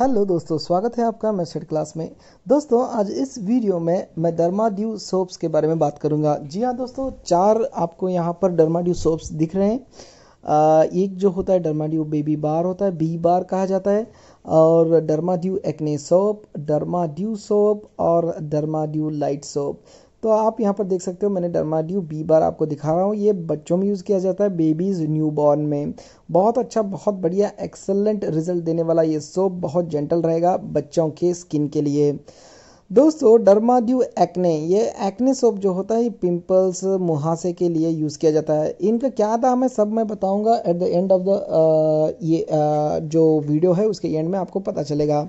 hello दोस्तों स्वागत है आपका मैसेड क्लास में दोस्तों आज इस वीडियो में मैं डर्मा ड्यू सोप्स के बारे में बात करूंगा जी हाँ दोस्तों चार आपको यहाँ पर डर्मा ड्यू सोप्स दिख रहे हैं एक जो होता है डर्मा ड्यू बेबी बार होता है बी बार कहा जाता है और Dermadew acne soap Dermadew soap और डर्मा ड्यू लाइट सोप तो आप यहाँ पर देख सकते हो मैंने डरमाड्यू बी बार आपको दिखा रहा हूँ ये बच्चों में यूज़ किया जाता है बेबीज़ न्यूबॉर्न में बहुत अच्छा बहुत बढ़िया एक्सेलेंट रिजल्ट देने वाला ये सोप बहुत जेंटल रहेगा बच्चों के स्किन के लिए दोस्तों डर्माड्यू एक्ने ये एक्ने सोप जो होता है पिम्पल्स मुहासे के लिए यूज़ किया जाता है इनका क्या दाम है सब मैं बताऊँगा at the end of the ये आ, जो वीडियो है उसके एंड में आपको पता चलेगा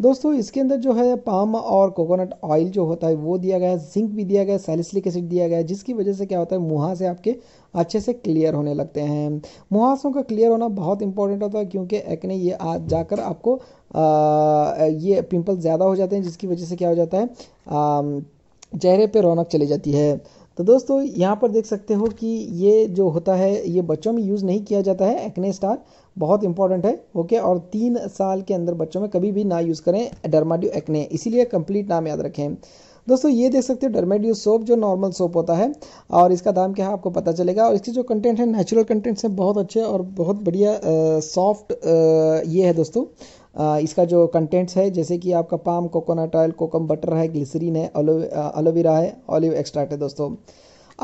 दोस्तों इसके अंदर जो है पाम और कोकोनट ऑयल जो होता है वो दिया गया है जिंक भी दिया गया है सैलिसिलिक एसिड दिया गया है जिसकी वजह से क्या होता है मुहासे से आपके अच्छे से क्लियर होने लगते हैं मुहासों का क्लियर होना बहुत इंपॉर्टेंट होता है क्योंकि एक्ने ये आ जाकर आपको आ, ये पिंपल ज़्यादा हो जाते हैं जिसकी वजह से क्या हो जाता है आ, चेहरे पर रौनक चली जाती है तो दोस्तों यहाँ पर देख सकते हो कि ये जो होता है ये बच्चों में यूज़ नहीं किया जाता है एक्ने स्टार बहुत इंपॉर्टेंट है ओके और तीन साल के अंदर बच्चों में कभी भी ना यूज़ करें डरमाडियो एक्ने इसीलिए कंप्लीट नाम याद रखें दोस्तों ये देख सकते हो डरमेडियो सोप जो नॉर्मल सोप होता है और इसका दाम क्या है आपको पता चलेगा और इसके जो कंटेंट है नेचुरल कंटेंट्स हैं बहुत अच्छे और बहुत बढ़िया सॉफ्ट ये है दोस्तों इसका जो कंटेंट्स है जैसे कि आपका palm coconut oil kokum butter है ग्लिसरीन है एलोवेरा है ऑलिव एक्सट्रैक्ट है दोस्तों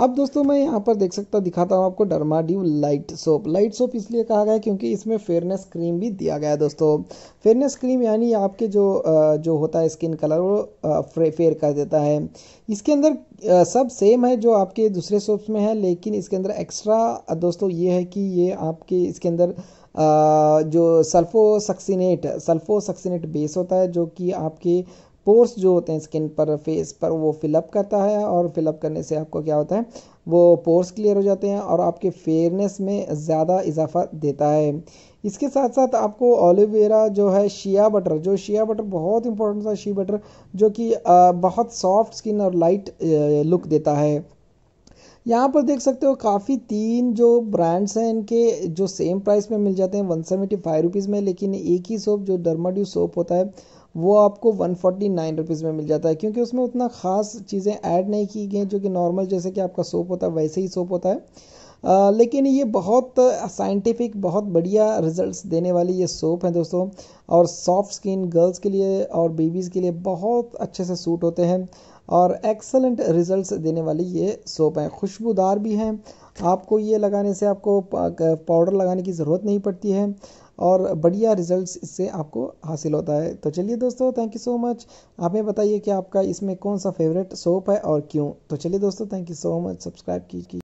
अब दोस्तों मैं यहाँ पर देख सकता दिखाता हूँ आपको Dermadew light soap light soap इसलिए कहा गया क्योंकि इसमें फेयरनेस क्रीम भी दिया गया है दोस्तों फेयरनेस क्रीम यानी आपके जो जो होता है स्किन कलर वो फेयर कर देता है इसके अंदर सब सेम है जो आपके दूसरे सोप्स में है लेकिन इसके अंदर एक्स्ट्रा दोस्तों ये है कि ये आपके इसके अंदर जो सल्फोसक्सीनेट सल्फोसक्सीनेट बेस होता है जो कि आपके पोर्स जो होते हैं स्किन पर फेस पर वो फिलअप करता है और फिलअप करने से आपको क्या होता है वो पोर्स क्लियर हो जाते हैं और आपके फेयरनेस में ज़्यादा इजाफा देता है इसके साथ साथ आपको ओलिवेरा जो है शिया बटर जो शिया बटर बहुत इंपॉर्टेंट था शी बटर जो कि बहुत सॉफ्ट स्किन और लाइट लुक देता है यहाँ पर देख सकते हो काफ़ी तीन जो ब्रांड्स हैं इनके जो सेम प्राइस में मिल जाते हैं वन सेवेंटी फाइव रुपीज़ में लेकिन एक ही सोप जो डर्माड्यू सोप होता है वो आपको वन फोर्टी नाइन रुपीज़ में मिल जाता है क्योंकि उसमें उतना खास चीज़ें ऐड नहीं की गई जो कि नॉर्मल जैसे कि आपका सोप होता है वैसे ही सोप होता है आ, लेकिन ये बहुत साइंटिफिक बहुत बढ़िया रिजल्ट्स देने वाली ये सोप है दोस्तों और सॉफ्ट स्किन गर्ल्स के लिए और बेबीज़ के लिए बहुत अच्छे से सूट होते हैं और एक्सलेंट रिजल्ट्स देने वाली ये सोप हैं खुशबूदार भी हैं आपको ये लगाने से आपको पाउडर लगाने की ज़रूरत नहीं पड़ती है और बढ़िया रिजल्ट्स इससे आपको हासिल होता है तो चलिए दोस्तों थैंक यू सो मच हमें बताइए कि आपका इसमें कौन सा फेवरेट सोप है और क्यों तो चलिए दोस्तों thank you so much subscribe कीजिए